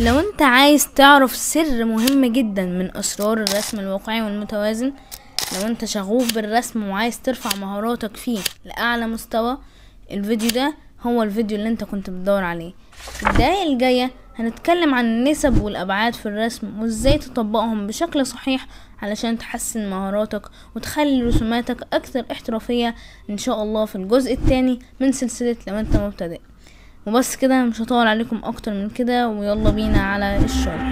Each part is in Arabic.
لو انت عايز تعرف سر مهم جدا من اسرار الرسم الواقعي والمتوازن لو انت شغوف بالرسم وعايز ترفع مهاراتك فيه لاعلى مستوى الفيديو ده هو الفيديو اللي انت كنت بتدور عليه في الدقايق الجاية هنتكلم عن النسب والابعاد في الرسم وازاي تطبقهم بشكل صحيح علشان تحسن مهاراتك وتخلي رسوماتك اكثر احترافية ان شاء الله في الجزء الثاني من سلسلة لو انت مبتدئ وبس كده مش هطول عليكم اكتر من كده ويلا بينا على الشرح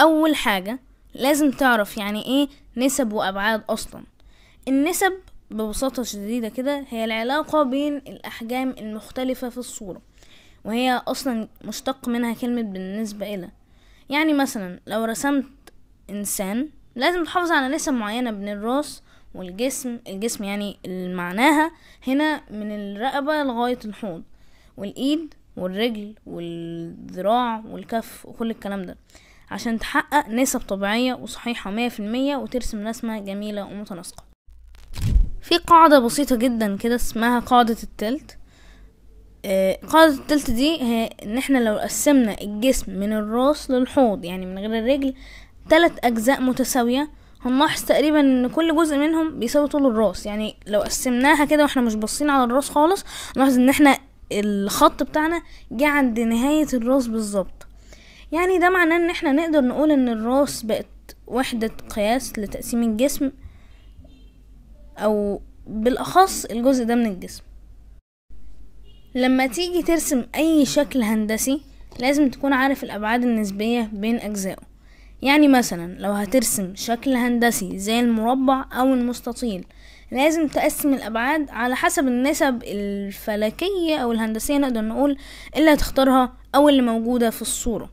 اول حاجة لازم تعرف يعني ايه نسب وابعاد اصلا النسب ببساطة شديدة كده هي العلاقة بين الاحجام المختلفة في الصورة وهي اصلا مشتق منها كلمة بالنسبة الى يعني مثلا لو رسمت انسان لازم تحافظ على نسب معينة بين الراس والجسم الجسم يعني معناها هنا من الرقبة لغاية الحوض والإيد والرجل والذراع والكف وكل الكلام ده عشان تحقق نسب طبيعية وصحيحة مية في المية وترسم رسمة جميلة ومتناسقة في قاعدة بسيطة جدا كده اسمها قاعدة التلت آه، قاعدة التلت دي هي ان احنا لو قسمنا الجسم من الراس للحوض يعني من غير الرجل تلت أجزاء متساوية هنلاحظ تقريبا ان كل جزء منهم بيساوي طول الراس يعني لو قسمناها كده واحنا مش باصين على الراس خالص نلاحظ ان احنا الخط بتاعنا جه عند نهاية الراس بالظبط يعني ده معناه ان احنا نقدر نقول ان الراس بقت وحدة قياس لتقسيم الجسم او بالاخص الجزء ده من الجسم لما تيجي ترسم اي شكل هندسي لازم تكون عارف الابعاد النسبية بين اجزائه يعني مثلا لو هترسم شكل هندسي زي المربع أو المستطيل لازم تقسم الأبعاد على حسب النسب الفلكية أو الهندسية نقدر نقول اللي هتختارها أو اللي موجودة في الصورة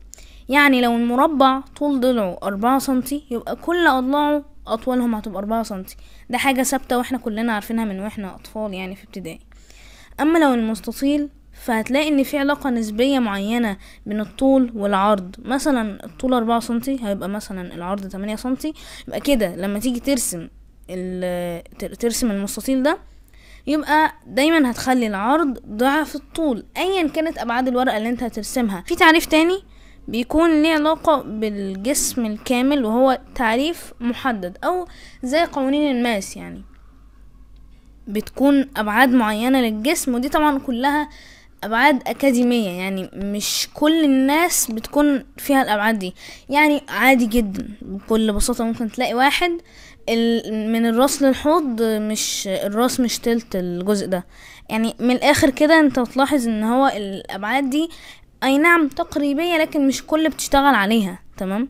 يعني لو المربع طول ضلعه أربعة سنتي يبقى كل أضلاعه أطولهم هتبقى أربعة سنتي ده حاجة ثابتة واحنا كلنا عارفينها من واحنا أطفال يعني في ابتدائي أما لو المستطيل فهتلاقي ان في علاقة نسبية معينة بين الطول والعرض مثلا الطول أربعة سنتي هيبقى مثلا العرض تمانية سنتي يبقى كده لما تيجي ترسم ترسم المستطيل ده يبقى دايما هتخلي العرض ضعف الطول ايا كانت ابعاد الورقه اللي انت هترسمها في تعريف تاني بيكون ليه علاقه بالجسم الكامل وهو تعريف محدد او زي قوانين الماس يعني بتكون ابعاد معينه للجسم ودي طبعا كلها ابعاد اكاديميه يعني مش كل الناس بتكون فيها الابعاد دي يعني عادي جدا بكل بساطه ممكن تلاقي واحد من الراس للحوض مش الراس مش تلت الجزء ده يعني من الاخر كده انت بتلاحظ ان هو الابعاد دي اي نعم تقريبيه لكن مش كل بتشتغل عليها تمام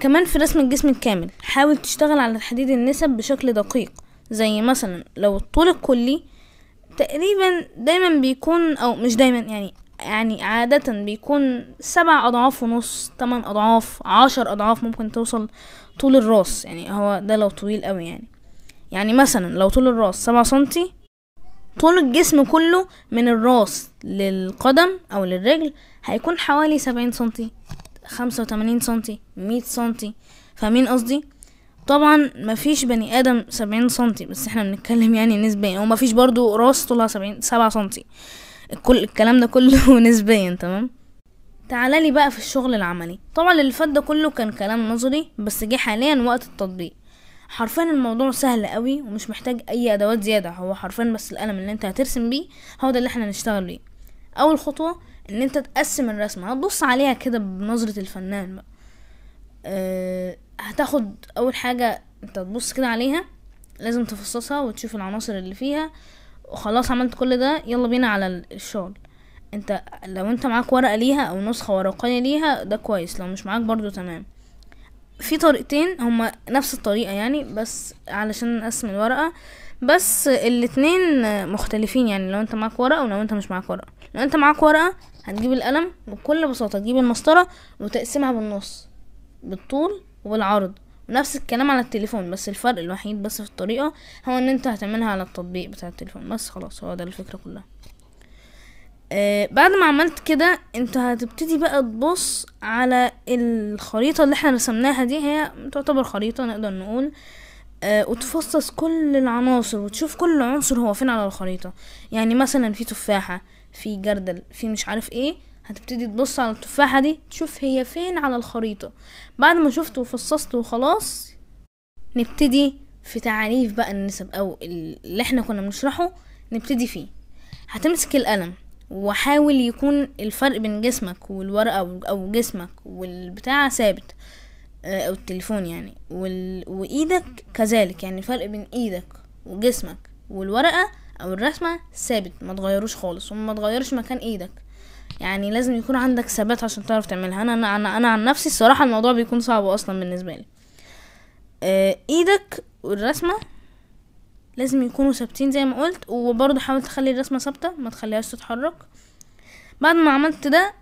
كمان في رسم الجسم الكامل حاول تشتغل على تحديد النسب بشكل دقيق زي مثلا لو الطول الكلي تقريبا دايما بيكون او مش دايما يعني يعني عادة بيكون سبع أضعاف ونص تمن أضعاف عشر أضعاف ممكن توصل طول الراس يعني هو ده لو طويل قوي يعني يعني مثلا لو طول الراس سبعة سنتي طول الجسم كله من الراس للقدم أو للرجل هيكون حوالي سبعين سنتي خمسة وتمانين سنتي مية سنتي فاهمين قصدي؟ طبعا مفيش بني ادم سبعين سنتي بس احنا بنتكلم يعني نسبيا ومفيش برضو راس طولها سبعين سبعة سنتي كل الكلام ده كله نسبيا تمام تعالى لي بقى في الشغل العملي طبعا اللي فات ده كله كان كلام نظري بس جه حاليا وقت التطبيق حرفيا الموضوع سهل قوي ومش محتاج اي ادوات زياده هو حرفيا بس القلم اللي انت هترسم بيه هو ده اللي احنا هنشتغل بيه اول خطوه ان انت تقسم الرسمه هتبص عليها كده بنظره الفنان بقى أه هتاخد اول حاجة انت تبص كده عليها لازم تفصصها وتشوف العناصر اللي فيها وخلاص عملت كل ده يلا بينا على الشغل انت لو انت معاك ورقة ليها او نسخة ورقية ليها ده كويس لو مش معاك برضو تمام في طريقتين هما نفس الطريقة يعني بس علشان نقسم الورقة بس الاتنين مختلفين يعني لو انت معاك ورقة ولو انت مش معاك ورقة لو انت معاك ورقة هتجيب القلم بكل بساطة تجيب المسطرة وتقسمها بالنص بالطول وبالعرض ونفس الكلام على التليفون بس الفرق الوحيد بس في الطريقة هو ان انت هتعملها على التطبيق بتاع التليفون بس خلاص هو ده الفكرة كلها آه بعد ما عملت كده انت هتبتدي بقى تبص على الخريطة اللي احنا رسمناها دي هي تعتبر خريطة نقدر نقول آه وتفصص كل العناصر وتشوف كل عنصر هو فين على الخريطة يعني مثلا في تفاحة في جردل في مش عارف ايه هتبتدي تبص على التفاحة دي تشوف هي فين على الخريطة بعد ما شفت وفصصت وخلاص نبتدي في تعريف بقى النسب او اللي احنا كنا بنشرحه نبتدي فيه هتمسك القلم وحاول يكون الفرق بين جسمك والورقة او جسمك والبتاع ثابت آه، او التليفون يعني وال... وايدك كذلك يعني الفرق بين ايدك وجسمك والورقة او الرسمة ثابت ما تغيروش خالص وما تغيرش مكان ايدك يعني لازم يكون عندك ثبات عشان تعرف تعملها انا انا انا, عن نفسي الصراحه الموضوع بيكون صعب اصلا بالنسبه لي آه ايدك والرسمه لازم يكونوا ثابتين زي ما قلت وبرضه حاول تخلي الرسمه ثابته ما تخليهاش تتحرك بعد ما عملت ده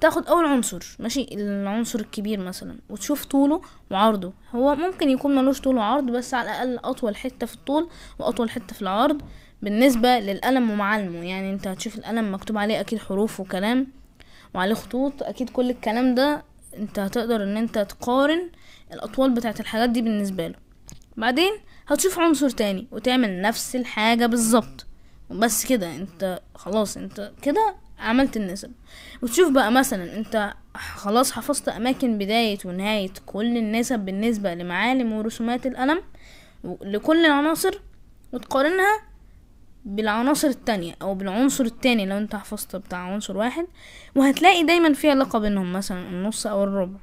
تاخد اول عنصر ماشي العنصر الكبير مثلا وتشوف طوله وعرضه هو ممكن يكون ملوش طول وعرض بس على الاقل اطول حته في الطول واطول حته في العرض بالنسبة للقلم ومعالمه يعني انت هتشوف القلم مكتوب عليه اكيد حروف وكلام وعليه خطوط اكيد كل الكلام ده انت هتقدر ان انت تقارن الاطوال بتاعه الحاجات دي بالنسبة له بعدين هتشوف عنصر تاني وتعمل نفس الحاجة بالظبط بس كده انت خلاص انت كده عملت النسب وتشوف بقى مثلا انت خلاص حفظت اماكن بداية ونهاية كل النسب بالنسبة لمعالم ورسومات القلم لكل العناصر وتقارنها بالعناصر التانية او بالعنصر التاني لو انت حفظت بتاع عنصر واحد وهتلاقي دايما فيها علاقة بينهم مثلا النص او الربع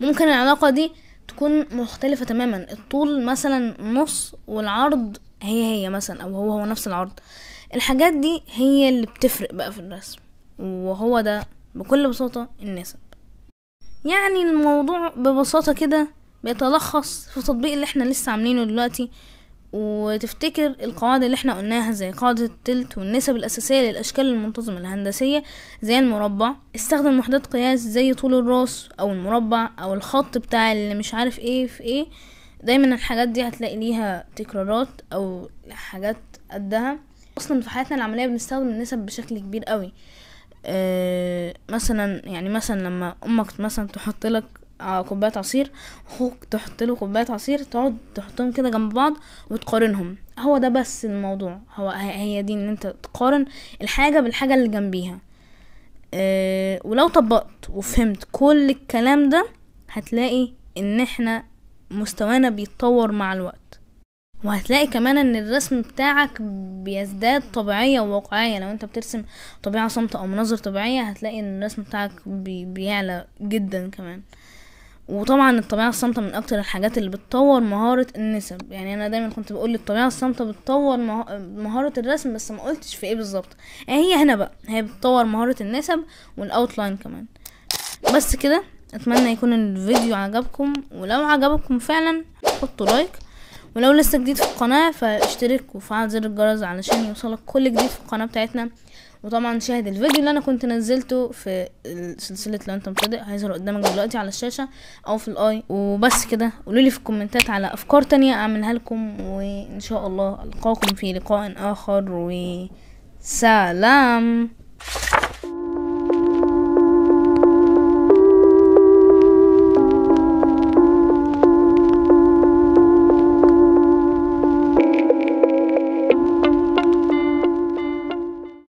ممكن العلاقة دي تكون مختلفة تماما الطول مثلا نص والعرض هي هي مثلا او هو هو نفس العرض الحاجات دي هي اللي بتفرق بقى في الرسم وهو ده بكل بساطة النسب يعني الموضوع ببساطة كده بيتلخص في التطبيق اللي احنا لسه عاملينه دلوقتي وتفتكر القواعد اللي احنا قلناها زي قاعدة التلت والنسب الأساسية للأشكال المنتظمة الهندسية زي المربع استخدم وحدات قياس زي طول الراس أو المربع أو الخط بتاع اللي مش عارف ايه في ايه دايما الحاجات دي هتلاقي ليها تكرارات أو حاجات قدها أصلا في حياتنا العملية بنستخدم النسب بشكل كبير قوي أه مثلا يعني مثلا لما أمك مثلا تحط لك آه، كوبايه عصير اخوك تحط له كوبايه عصير تقعد تحطهم كده جنب بعض وتقارنهم هو ده بس الموضوع هو هي دي ان انت تقارن الحاجه بالحاجه اللي جنبيها أه ولو طبقت وفهمت كل الكلام ده هتلاقي ان احنا مستوانا بيتطور مع الوقت وهتلاقي كمان ان الرسم بتاعك بيزداد طبيعية وواقعية لو انت بترسم طبيعة صامتة او مناظر طبيعية هتلاقي ان الرسم بتاعك بيعلى جدا كمان وطبعا الطبيعة الصامتة من أكتر الحاجات اللي بتطور مهارة النسب يعني أنا دايما كنت بقول الطبيعة الصامتة بتطور مهارة الرسم بس ما قلتش في إيه بالظبط يعني هي هنا بقى هي بتطور مهارة النسب والأوتلاين كمان بس كده أتمنى يكون الفيديو عجبكم ولو عجبكم فعلا حطوا لايك ولو لسه جديد في القناة فاشترك وفعل زر الجرس علشان يوصلك كل جديد في القناة بتاعتنا وطبعا شاهد الفيديو اللي انا كنت نزلته في سلسلة لو انت مبتدئ هيظهر قدامك دلوقتي على الشاشة او في الاي وبس كده قولولي في الكومنتات على افكار تانية اعملها لكم وان شاء الله القاكم في لقاء اخر وسلام